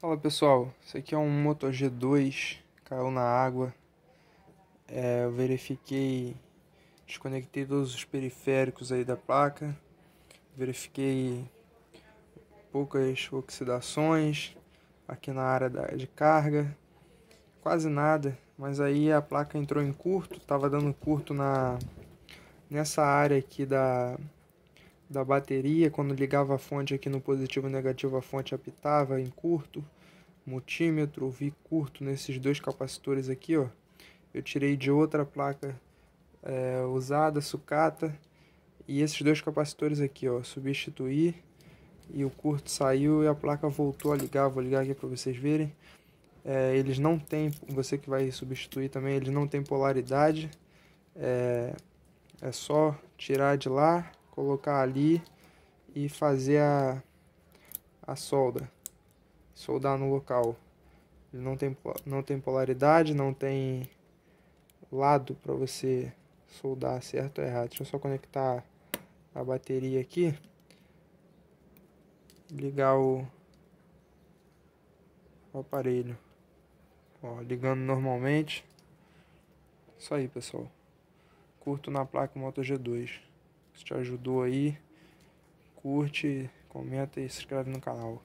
Fala pessoal, esse aqui é um Moto G2, caiu na água. É, eu verifiquei, desconectei todos os periféricos aí da placa, verifiquei poucas oxidações aqui na área da, de carga, quase nada, mas aí a placa entrou em curto, estava dando curto na nessa área aqui da da bateria, quando ligava a fonte aqui no positivo e negativo, a fonte apitava em curto, multímetro, vi curto nesses dois capacitores aqui, ó. Eu tirei de outra placa é, usada, sucata, e esses dois capacitores aqui, ó, substituí, e o curto saiu e a placa voltou a ligar, vou ligar aqui para vocês verem. É, eles não têm, você que vai substituir também, eles não têm polaridade, é, é só tirar de lá colocar ali e fazer a, a solda, soldar no local. Ele não tem, não tem polaridade, não tem lado para você soldar certo ou errado. Deixa eu só conectar a bateria aqui. Ligar o, o aparelho. Ó, ligando normalmente. Isso aí, pessoal. Curto na placa Moto G2 te ajudou aí, curte, comenta e se inscreve no canal.